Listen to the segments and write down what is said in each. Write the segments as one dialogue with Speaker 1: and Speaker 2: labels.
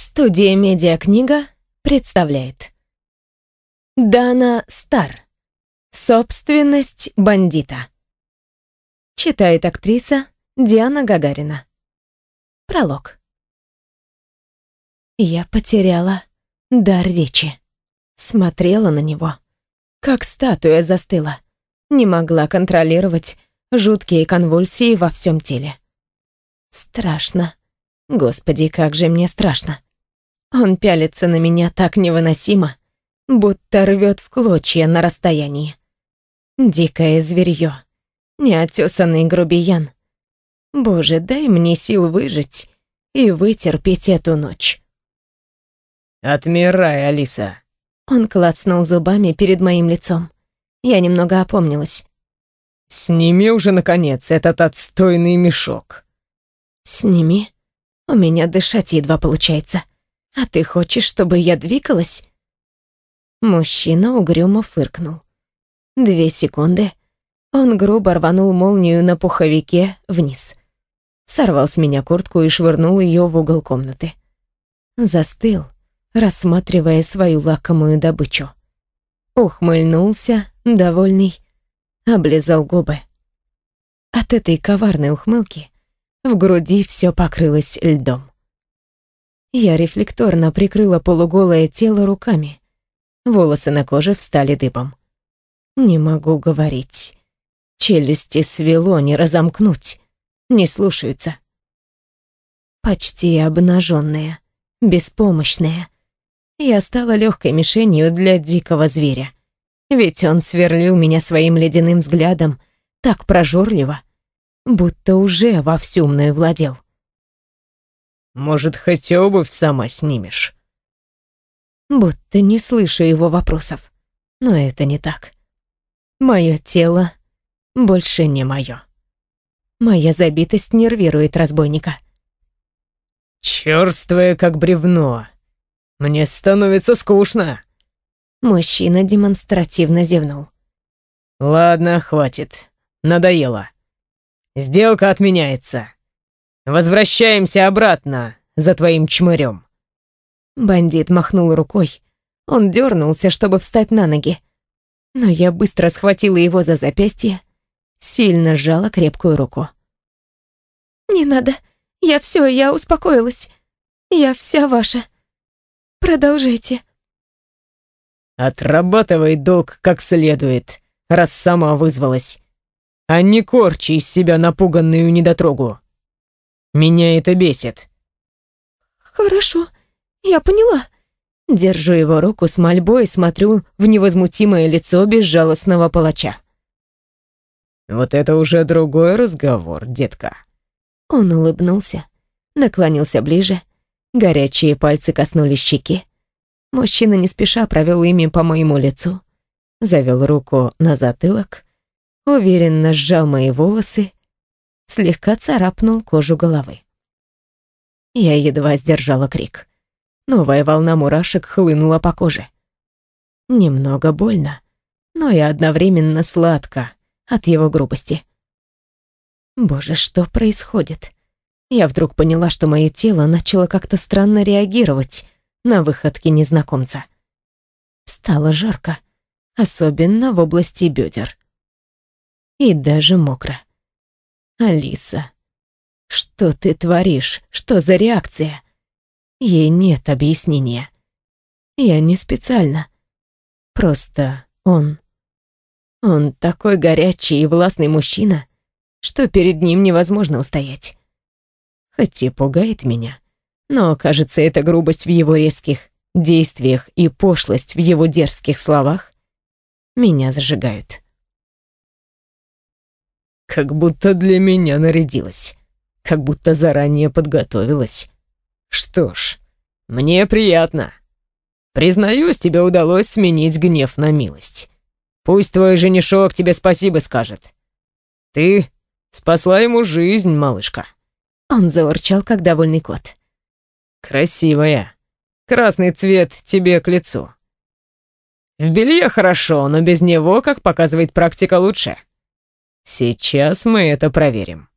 Speaker 1: Студия «Медиакнига» представляет Дана Стар «Собственность бандита» Читает актриса Диана Гагарина Пролог Я потеряла дар речи. Смотрела на него. Как статуя застыла. Не могла контролировать жуткие конвульсии во всем теле. Страшно. Господи, как же мне страшно. Он пялится на меня так невыносимо, будто рвет в клочья на расстоянии. Дикое зверье, неотесанный грубиян. Боже, дай мне сил выжить и вытерпеть эту ночь. «Отмирай, Алиса!» Он клацнул зубами перед моим лицом. Я немного опомнилась. «Сними уже, наконец, этот отстойный мешок!» «Сними? У меня дышать едва получается!» А ты хочешь, чтобы я двигалась?» Мужчина угрюмо фыркнул. Две секунды. Он грубо рванул молнию на пуховике вниз. Сорвал с меня куртку и швырнул ее в угол комнаты. Застыл, рассматривая свою лакомую добычу. Ухмыльнулся, довольный, облизал губы. От этой коварной ухмылки в груди все покрылось льдом. Я рефлекторно прикрыла полуголое тело руками. Волосы на коже встали дыбом. Не могу говорить. Челюсти свело не разомкнуть. Не слушаются. Почти обнаженная, беспомощная. Я стала легкой мишенью для дикого зверя. Ведь он сверлил меня своим ледяным взглядом так прожорливо, будто уже вовсю мною владел. Может, хоть обувь сама снимешь?» Будто не слыша его вопросов. Но это не так. Мое тело больше не мое. Моя забитость нервирует разбойника. Черствое, как бревно. Мне становится скучно. Мужчина демонстративно зевнул. Ладно, хватит. Надоело. Сделка отменяется. Возвращаемся обратно за твоим чмырем». Бандит махнул рукой. Он дернулся, чтобы встать на ноги. Но я быстро схватила его за запястье, сильно сжала крепкую руку. «Не надо. Я все, я успокоилась. Я вся ваша. Продолжайте». «Отрабатывай долг как следует, раз сама вызвалась. А не корчи из себя напуганную недотрогу. Меня это бесит. «Хорошо, я поняла». Держу его руку с мольбой и смотрю в невозмутимое лицо безжалостного палача. «Вот это уже другой разговор, детка». Он улыбнулся, наклонился ближе. Горячие пальцы коснулись щеки. Мужчина не спеша провел ими по моему лицу. Завел руку на затылок. Уверенно сжал мои волосы. Слегка царапнул кожу головы. Я едва сдержала крик. Новая волна мурашек хлынула по коже. Немного больно, но и одновременно сладко от его грубости. Боже, что происходит? Я вдруг поняла, что мое тело начало как-то странно реагировать на выходки незнакомца. Стало жарко, особенно в области бедер. И даже мокро. Алиса, что ты творишь? Что за реакция? Ей нет объяснения. Я не специально. Просто он. Он такой горячий и властный мужчина, что перед ним невозможно устоять. Хоть и пугает меня, но, кажется, эта грубость в его резких действиях и пошлость в его дерзких словах меня зажигают. «Как будто для меня нарядилась», как будто заранее подготовилась. Что ж, мне приятно. Признаюсь, тебе удалось сменить гнев на милость. Пусть твой женишок тебе спасибо скажет. Ты спасла ему жизнь, малышка. Он заворчал, как довольный кот. Красивая. Красный цвет тебе к лицу. В белье хорошо, но без него, как показывает практика, лучше. Сейчас мы это проверим.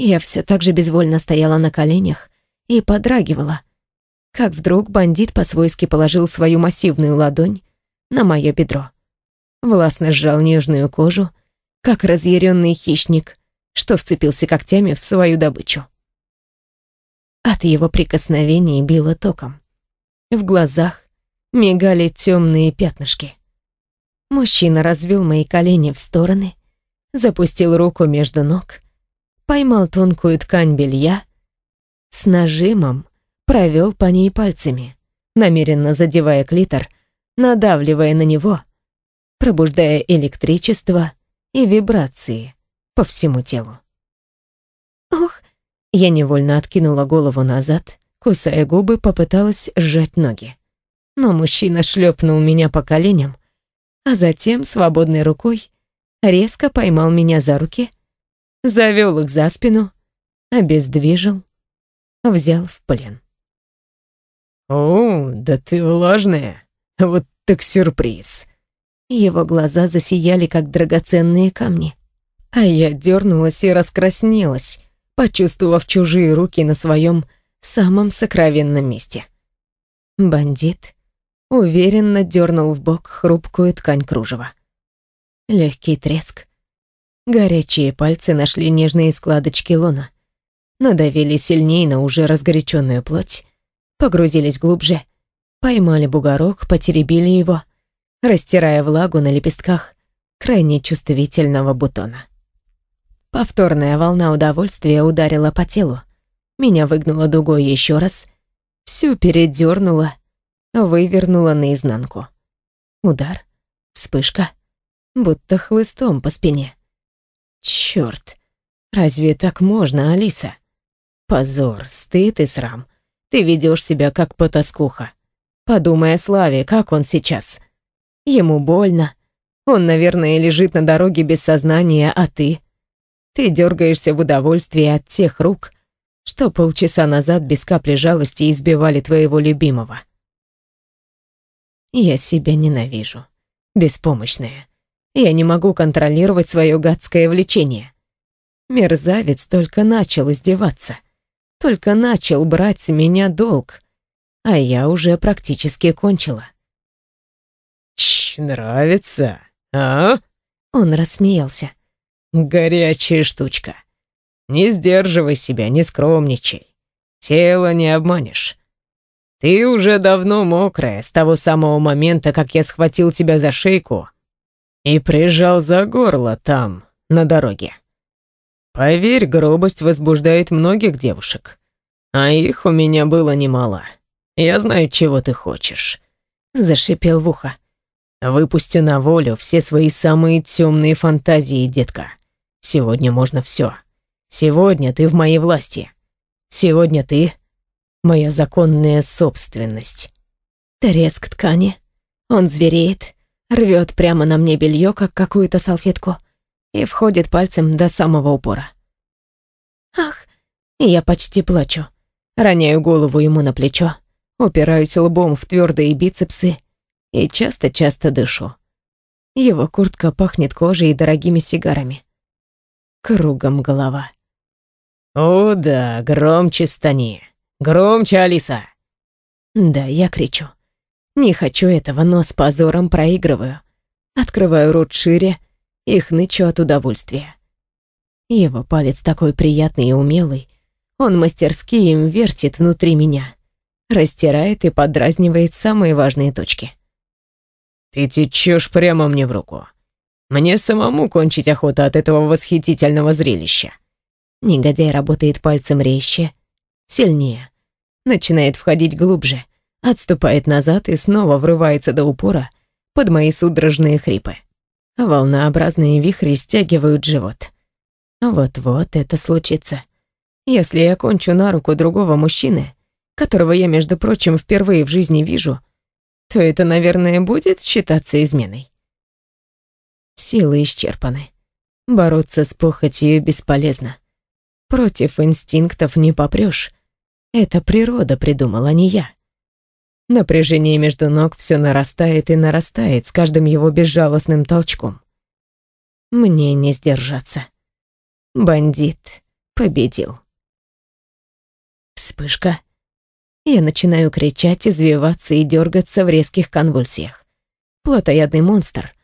Speaker 1: Я все так же безвольно стояла на коленях и подрагивала, как вдруг бандит по-свойски положил свою массивную ладонь на мое бедро. Властно сжал нежную кожу, как разъяренный хищник, что вцепился когтями в свою добычу. От его прикосновений било током. В глазах мигали темные пятнышки. Мужчина развел мои колени в стороны, запустил руку между ног поймал тонкую ткань белья, с нажимом провел по ней пальцами, намеренно задевая клитор, надавливая на него, пробуждая электричество и вибрации по всему телу. «Ох!» Я невольно откинула голову назад, кусая губы, попыталась сжать ноги. Но мужчина шлепнул меня по коленям, а затем свободной рукой резко поймал меня за руки завел их за спину, обездвижил, взял в плен. «О, да ты влажная! Вот так сюрприз!» Его глаза засияли, как драгоценные камни. А я дернулась и раскраснелась, почувствовав чужие руки на своем самом сокровенном месте. Бандит уверенно дернул в бок хрупкую ткань кружева. Легкий треск, Горячие пальцы нашли нежные складочки лона. Надавили сильнее на уже разгоряченную плоть, погрузились глубже, поймали бугорок, потеребили его, растирая влагу на лепестках крайне чувствительного бутона. Повторная волна удовольствия ударила по телу. Меня выгнуло дугой еще раз, всю передернула, вывернула наизнанку. Удар, вспышка, будто хлыстом по спине. Черт, разве так можно, Алиса? Позор, стыд и срам. Ты ведешь себя как потаскуха. Подумай о Славе, как он сейчас. Ему больно. Он, наверное, лежит на дороге без сознания, а ты? Ты дергаешься в удовольствии от тех рук, что полчаса назад без капли жалости избивали твоего любимого. Я себя ненавижу. Беспомощная. Я не могу контролировать свое гадское влечение. Мерзавец только начал издеваться. Только начал брать с меня долг. А я уже практически кончила. «Чш, нравится, а?» Он рассмеялся. «Горячая штучка. Не сдерживай себя, не скромничай. Тело не обманешь. Ты уже давно мокрая с того самого момента, как я схватил тебя за шейку и прижал за горло там, на дороге. Поверь, грубость возбуждает многих девушек, а их у меня было немало. Я знаю, чего ты хочешь», — зашипел в ухо. «Выпусти на волю все свои самые темные фантазии, детка. Сегодня можно все. Сегодня ты в моей власти. Сегодня ты — моя законная собственность». Треск ткани. Он звереет рвет прямо на мне белье, как какую-то салфетку, и входит пальцем до самого упора. «Ах!» Я почти плачу. Роняю голову ему на плечо, упираюсь лбом в твердые бицепсы и часто-часто дышу. Его куртка пахнет кожей и дорогими сигарами. Кругом голова. «О да, громче стани! Громче, Алиса!» Да, я кричу. Не хочу этого, но с позором проигрываю. Открываю рот шире и хнычу от удовольствия. Его палец такой приятный и умелый. Он мастерски им вертит внутри меня. Растирает и подразнивает самые важные точки. «Ты течешь прямо мне в руку. Мне самому кончить охота от этого восхитительного зрелища». Негодяй работает пальцем резче, сильнее. Начинает входить глубже отступает назад и снова врывается до упора под мои судорожные хрипы. Волнообразные вихри стягивают живот. Вот-вот это случится. Если я кончу на руку другого мужчины, которого я, между прочим, впервые в жизни вижу, то это, наверное, будет считаться изменой. Силы исчерпаны. Бороться с похотью бесполезно. Против инстинктов не попрёшь. Это природа придумала, а не я. Напряжение между ног все нарастает и нарастает с каждым его безжалостным толчком. Мне не сдержаться. Бандит победил. Вспышка. Я начинаю кричать, извиваться и дергаться в резких конвульсиях. Плотоядный монстр.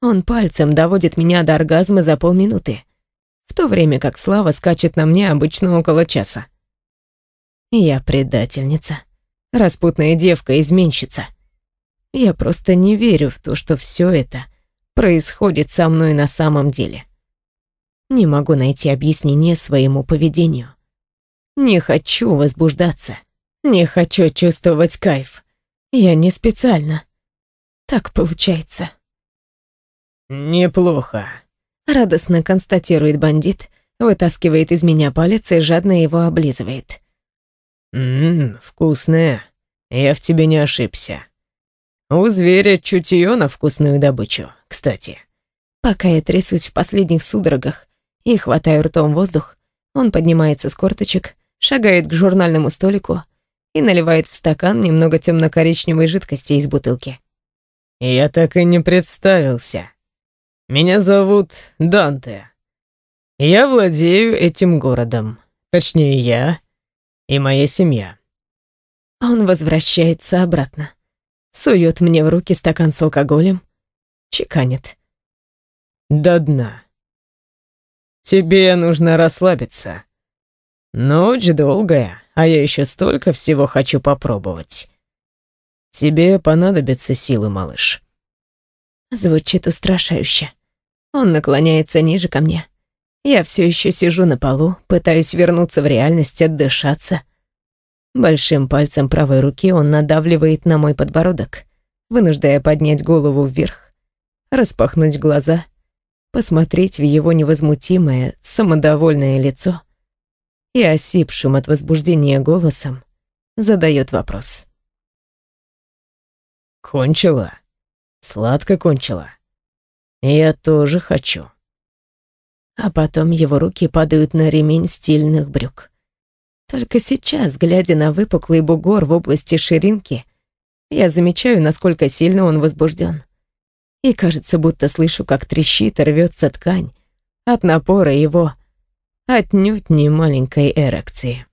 Speaker 1: Он пальцем доводит меня до оргазма за полминуты, в то время как Слава скачет на мне обычно около часа. Я предательница распутная девка-изменщица. Я просто не верю в то, что все это происходит со мной на самом деле. Не могу найти объяснение своему поведению. Не хочу возбуждаться. Не хочу чувствовать кайф. Я не специально. Так получается. Неплохо. Радостно констатирует бандит, вытаскивает из меня палец и жадно его облизывает. «Ммм, вкусная. Я в тебе не ошибся. У зверя чутье на вкусную добычу, кстати». Пока я трясусь в последних судорогах и хватаю ртом воздух, он поднимается с корточек, шагает к журнальному столику и наливает в стакан немного темно-коричневой жидкости из бутылки. «Я так и не представился. Меня зовут Данте. Я владею этим городом. Точнее, я и моя семья». А он возвращается обратно. Сует мне в руки стакан с алкоголем. Чеканит. «До дна. Тебе нужно расслабиться. Ночь долгая, а я еще столько всего хочу попробовать. Тебе понадобятся силы, малыш». Звучит устрашающе. Он наклоняется ниже ко мне. Я все еще сижу на полу, пытаюсь вернуться в реальность, отдышаться. Большим пальцем правой руки он надавливает на мой подбородок, вынуждая поднять голову вверх, распахнуть глаза, посмотреть в его невозмутимое, самодовольное лицо и осипшим от возбуждения голосом задает вопрос. «Кончила? Сладко кончила? Я тоже хочу» а потом его руки падают на ремень стильных брюк. Только сейчас, глядя на выпуклый бугор в области ширинки, я замечаю, насколько сильно он возбужден. И кажется, будто слышу, как трещит и рвется ткань от напора его отнюдь не маленькой эрекции.